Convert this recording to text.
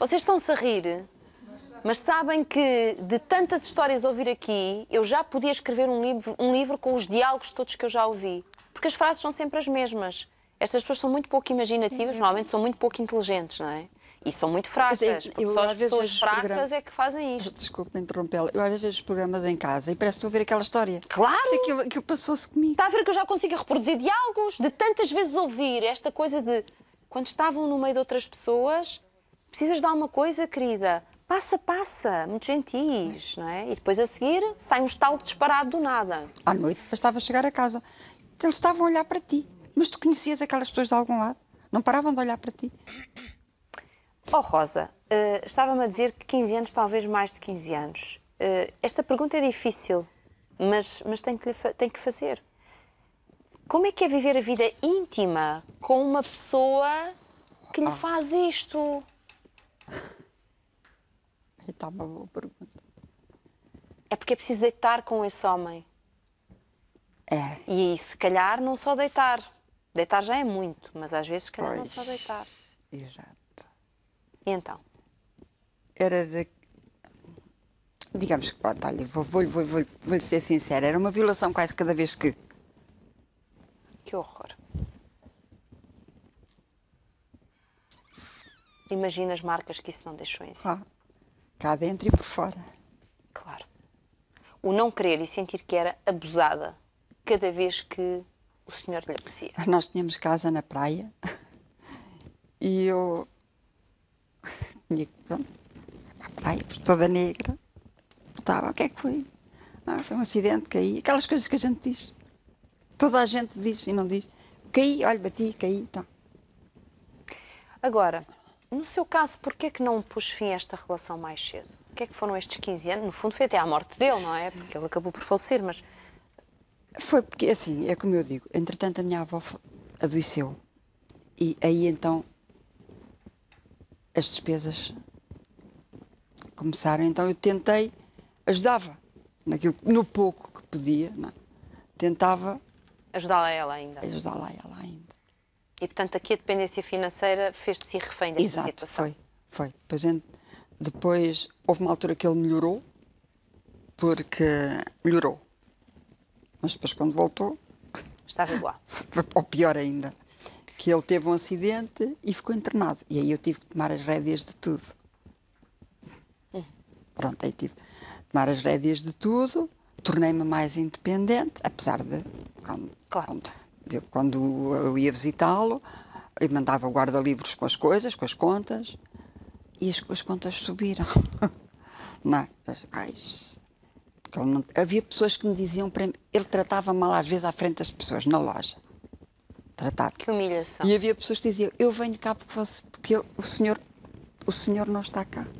Vocês estão-se a rir, mas sabem que de tantas histórias a ouvir aqui, eu já podia escrever um livro, um livro com os diálogos todos que eu já ouvi. Porque as frases são sempre as mesmas. Estas pessoas são muito pouco imaginativas, normalmente são muito pouco inteligentes, não é? E são muito é, fracas, eu, porque só as pessoas fracas é que fazem isto. Desculpe interrompê-la. Eu às vezes vejo os programas em casa e parece que estou a ver aquela história. Claro! Isso aquilo, que passou-se comigo. Está a ver que eu já consigo reproduzir diálogos de tantas vezes ouvir esta coisa de quando estavam no meio de outras pessoas, precisas de alguma coisa, querida? Passa, passa, muito gentis, não é? E depois a seguir sai um estalo disparado do nada. À noite, bastava chegar a casa. Eles estavam a olhar para ti, mas tu conhecias aquelas pessoas de algum lado? Não paravam de olhar para ti? Oh, Rosa, uh, estava-me a dizer que 15 anos, talvez mais de 15 anos. Uh, esta pergunta é difícil, mas, mas tenho, que tenho que fazer. Como é que é viver a vida íntima com uma pessoa que lhe ah. faz isto? E está uma boa pergunta. É porque é preciso deitar com esse homem. É. E se calhar não só deitar. Deitar já é muito, mas às vezes se calhar pois, não só deitar. Exato. E então? Era de... Digamos que, pronto, olha, vou, vou, vou, vou, vou ser sincera, era uma violação quase cada vez que. Que horror. Imagina as marcas que isso não deixou em si. Ah, cá dentro e por fora. Claro. O não querer e sentir que era abusada cada vez que o senhor lhe aprecia Nós tínhamos casa na praia e eu tinha que, pronto, praia, por toda negra. Estava, o que é que foi? Ah, foi um acidente, caí. Aquelas coisas que a gente diz. Toda a gente diz e não diz. Caí, olha, bati, caí, tá. Agora, no seu caso, porquê que não pôs fim a esta relação mais cedo? O que é que foram estes 15 anos? No fundo foi até à morte dele, não é? Porque ele acabou por falecer, mas... Foi porque, assim, é como eu digo, entretanto a minha avó adoeceu e aí então as despesas começaram, então eu tentei, ajudava naquilo, no pouco que podia, não? É? tentava ajudá-la ela ainda. Ajudá-la ela ainda. E, portanto, aqui a dependência financeira fez-te-se refém desta Exato, situação. foi. foi. Pois depois, houve uma altura que ele melhorou, porque melhorou. Mas depois, quando voltou... Estava igual. ou pior ainda, que ele teve um acidente e ficou internado. E aí eu tive que tomar as rédeas de tudo. Hum. Pronto, aí tive que tomar as rédeas de tudo, tornei-me mais independente, apesar de... Quando, claro. Quando, quando eu ia visitá-lo, ele mandava guarda-livros com as coisas, com as contas, e as, as contas subiram. não, é? mas, ai, não, havia pessoas que me diziam para mim, ele tratava mal às vezes à frente das pessoas, na loja. Tratava. Que humilhação. E havia pessoas que diziam, eu venho cá porque, porque ele, o, senhor, o senhor não está cá.